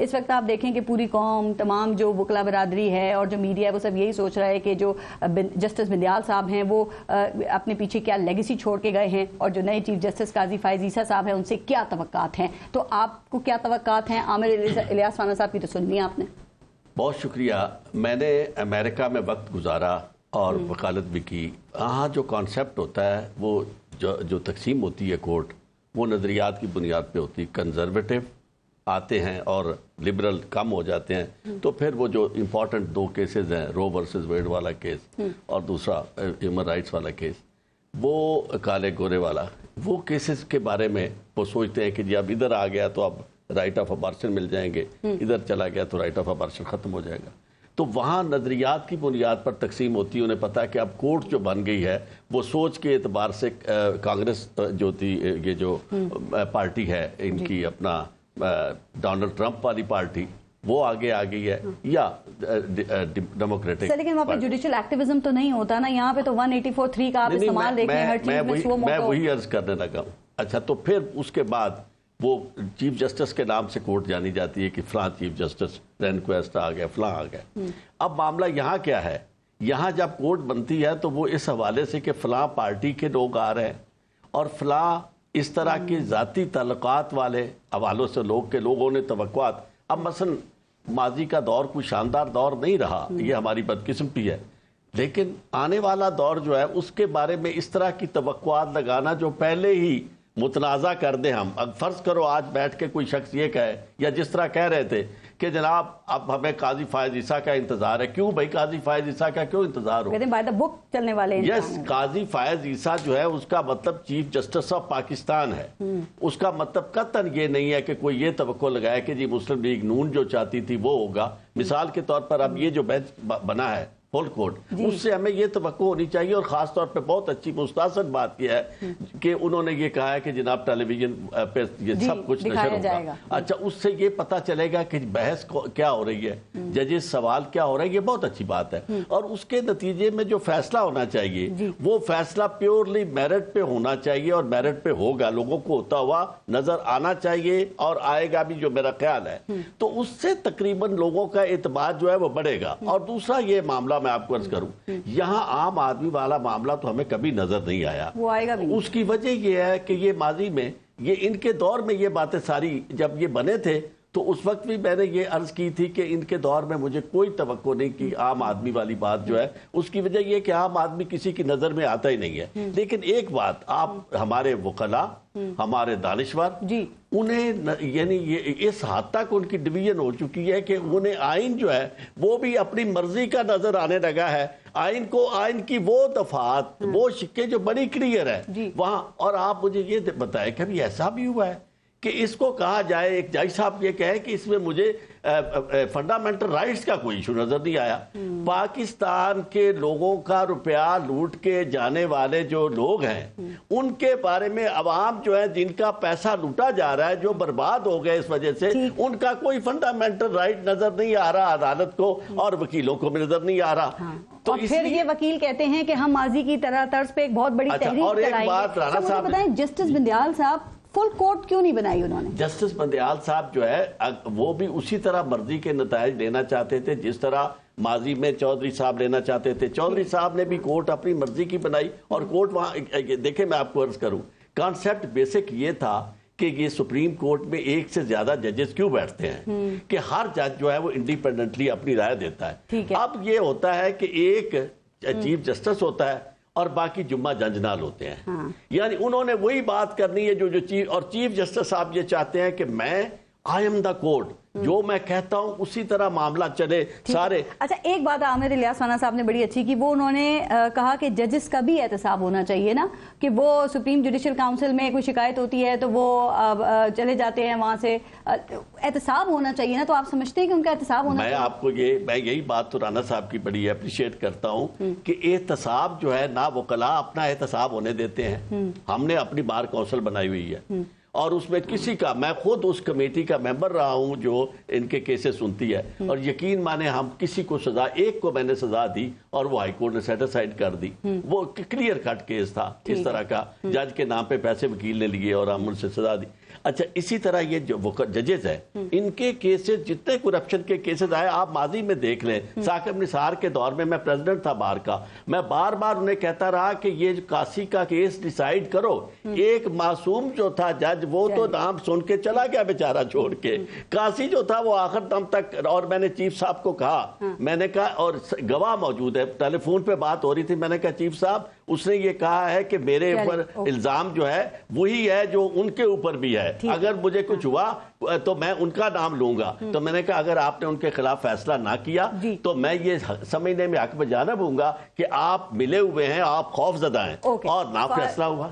इस वक्त आप देखें कि पूरी कौम तमाम जो वकला बरदरी है और जो मीडिया है वो सब यही सोच रहा है कि जो जस्टिस बिंदयाल साहब हैं वो अपने पीछे क्या लेगेसी छोड़ के गए हैं और जो नए चीफ जस्टिस काजी फायजीसा साहब हैं उनसे क्या तवक़ात हैं तो आपको क्या तवक़ात हैं आमिर इलियास खाना साहब की तो सुन लिया आपने बहुत शुक्रिया मैंने अमेरिका में वक्त गुजारा और हम्म। वकालत भी की हाँ जो कॉन्सेप्ट होता है वो जो, जो तकसीम होती है कोर्ट वो नज़रियात की बुनियाद पर होती है कंजर्वेटिव आते हैं और लिबरल कम हो जाते हैं हम्म। तो फिर वो जो इम्पोर्टेंट दो केसेस हैं रो वर्सेस वेड वाला केस हम्म। और दूसरा ह्यूमन राइट्स वाला केस वो काले गोरे वाला वो केसेस के बारे में वो सोचते हैं कि जी अब इधर आ गया तो अब राइट ऑफ अबार्शन मिल जाएंगे हम्म। इधर चला गया तो राइट ऑफ अबार्शन ख़त्म हो जाएगा तो वहाँ नज़रियात की बुनियाद पर तकसीम होती है उन्हें पता है कि अब कोर्ट जो बन गई है वो सोच के एतबार से कांग्रेस जो थी ये जो पार्टी है इनकी अपना डोनाल्ड ट्रंप वाली पार्टी वो आगे आ गई है हाँ। या डेमोक्रेटिक लेकिन वहाँ पे जुडिशियल एक्टिविज्म तो नहीं होता ना यहाँ पे तो वन एटी फोर थ्री का मैं वही अर्ज तो- करने लगा अच्छा तो फिर उसके बाद वो चीफ जस्टिस के नाम से कोर्ट जानी जाती है कि फला चीफ जस्टिस रेनक्वेस्ट आ गया फला आ गया हम्म। अब मामला यहाँ क्या है यहाँ जब कोर्ट बनती है तो वो इस हवाले से कि फला पार्टी के लोग आ रहे हैं और फला इस तरह के ज़ाती तलक़ात वाले हवालों से लोग के लोगों ने तो अब मसन माजी का दौर कोई शानदार दौर नहीं रहा हम्म। ये हमारी बदकिस्मती है लेकिन आने वाला दौर जो है उसके बारे में इस तरह की तवक़ात लगाना जो पहले ही मुतनाज़ा कर दें हम अब फ़र्ज़ करो आज बैठ के कोई शख्स ये कहे या जिस तरह कह रहे थे कि जनाब अब हमें काजी फायज ईसा का इंतजार है क्यों भाई काजी फायज ईसा का क्यों इंतजार हो बाय द बुक चलने वाले यस काजी फायज ईसा जो है उसका मतलब चीफ जस्टिस ऑफ पाकिस्तान है हम्म। उसका मतलब कतन ये नहीं है कि कोई ये तो लगाए कि जी मुस्लिम लीग नून जो चाहती थी वो होगा मिसाल के तौर पर अब ये जो बेंच बना है फुल कोर्ट उससे हमें ये तो होनी चाहिए और खासतौर पर बहुत अच्छी मुस्तासन बात यह है कि उन्होंने ये कहा है कि जनाब टेलीविजन पे ये सब कुछ नजर होगा अच्छा उससे ये पता चलेगा कि बहस क्या हो रही है हम्म। जजेस सवाल क्या हो रहा है ये बहुत अच्छी बात है हम्म। और उसके नतीजे में जो फैसला होना चाहिए वो फैसला प्योरली मेरिट पे होना चाहिए और मेरिट पे होगा लोगों को होता हुआ नजर आना चाहिए और आएगा भी जो मेरा ख्याल है हम्म। तो उससे तकरीबन लोगों का एतबाद जो है वो बढ़ेगा और दूसरा ये मामला मैं आपको अर्ज करूं हम्म। यहाँ आम आदमी वाला मामला तो हमें कभी नजर नहीं आया वो आएगा भी उसकी वजह यह है कि ये माजी में ये इनके दौर में ये बातें सारी जब ये बने थे तो उस वक्त भी मैंने ये अर्ज की थी कि इनके दौर में मुझे कोई तो नहीं कि आम आदमी वाली बात जो है उसकी वजह यह कि आम आदमी किसी की नजर में आता ही नहीं है हम्म। लेकिन एक बात आप हमारे वकला हम्म। हमारे दानश्वर उन्हें यानी ये इस हद तक उनकी डिवीजन हो चुकी है कि उन्हें आइन जो है वो भी अपनी मर्जी का नजर आने लगा है आइन को आइन की वो दफात हम्म। वो शिक्के जो बड़ी क्लियर है वहां और आप मुझे ये बताए कि ऐसा भी हुआ है कि इसको कहा जाए एक जज साहब ये कहे कि इसमें मुझे फंडामेंटल राइट्स का कोई इशू नजर नहीं आया हम्म। पाकिस्तान के लोगों का रुपया लूट के जाने वाले जो लोग हैं हम्म। उनके बारे में आवाम जो है जिनका पैसा लूटा जा रहा है जो बर्बाद हो गए इस वजह से उनका कोई फंडामेंटल राइट नजर नहीं आ रहा अदालत को हम्म। और वकीलों को भी नजर नहीं आ रहा हाँ। तो और फिर ये वकील कहते हैं कि हम माजी की तरह तर्ज पे एक बहुत बड़ी अच्छा, तहरीर और एक बात राणा अच्छा, साहब जस्टिस बिंदयाल साहब फुल कोर्ट क्यों नहीं बनाई उन्होंने जस्टिस बंदयाल साहब जो है वो भी उसी तरह मर्जी के नतज लेना चाहते थे जिस तरह माजी में चौधरी साहब लेना चाहते थे चौधरी साहब ने भी कोर्ट अपनी मर्जी की बनाई और कोर्ट वहाँ देखे मैं आपको अर्ज करूँ कॉन्सेप्ट बेसिक ये था कि ये सुप्रीम कोर्ट में एक से ज्यादा जजेस क्यों बैठते हैं हम्म। कि हर जज जो है वो इंडिपेंडेंटली अपनी राय देता है अब ये होता है कि एक चीफ जस्टिस होता है और बाकी जुम्मा जंजनाल होते हैं हाँ। यानी उन्होंने वही बात करनी है जो जो चीफ और चीफ जस्टिस साहब ये चाहते हैं कि मैं आई एम द कोर्ट जो मैं कहता हूं उसी तरह मामला चले सारे अच्छा एक बात आमिर इलियासवाना साहब ने बड़ी अच्छी की वो उन्होंने कहा कि जजेस का भी एहतसाब होना चाहिए ना कि वो सुप्रीम जुडिशल काउंसिल में कोई शिकायत होती है तो वो चले जाते हैं वहां से तो एहतसाब होना चाहिए ना तो आप समझते हैं कि उनका एहतसाब होना मैं आपको ये मैं यही बात तो राना साहब की बड़ी अप्रिशिएट करता हूँ हम्म। कि एहतसाब जो है ना वकला अपना एहतसाब होने देते हैं हम्म। हमने अपनी बार काउंसिल बनाई हुई है हम्म। और उसमें किसी का मैं खुद उस कमेटी का मेंबर रहा हूं जो इनके केसेस सुनती है हम्म। और यकीन माने हम किसी को सजा एक को मैंने सजा दी और वो हाईकोर्ट ने सेटिसाइड कर दी हम्म। वो क्लियर कट केस था इस तरह का हम्म। जज के नाम पे पैसे वकील ने लिए और हम उनसे सजा दी अच्छा इसी तरह ये जो जजेस हैं इनके केसेस जितने करप्शन के केसेस आए आप माजी में देख लें साकिब निसार के दौर में मैं प्रेसिडेंट था बार का मैं बार बार उन्हें कहता रहा कि ये काशी का केस डिसाइड करो एक मासूम जो था जज वो तो नाम सुन के चला गया बेचारा छोड़ के काशी जो था वो आखिर दम तक और मैंने चीफ साहब को कहा हाँ। मैंने कहा और गवाह मौजूद है टेलीफोन पे बात हो रही थी मैंने कहा चीफ साहब उसने ये कहा है कि मेरे ऊपर इल्जाम जो है वही है जो उनके ऊपर भी है अगर मुझे हाँ। कुछ हुआ तो मैं उनका नाम लूंगा हम्म। तो मैंने कहा अगर आपने उनके खिलाफ फैसला ना किया तो मैं ये समझने में हक में जानब कि आप मिले हुए हैं आप खौफ जदा हैं और ना फैसला हुआ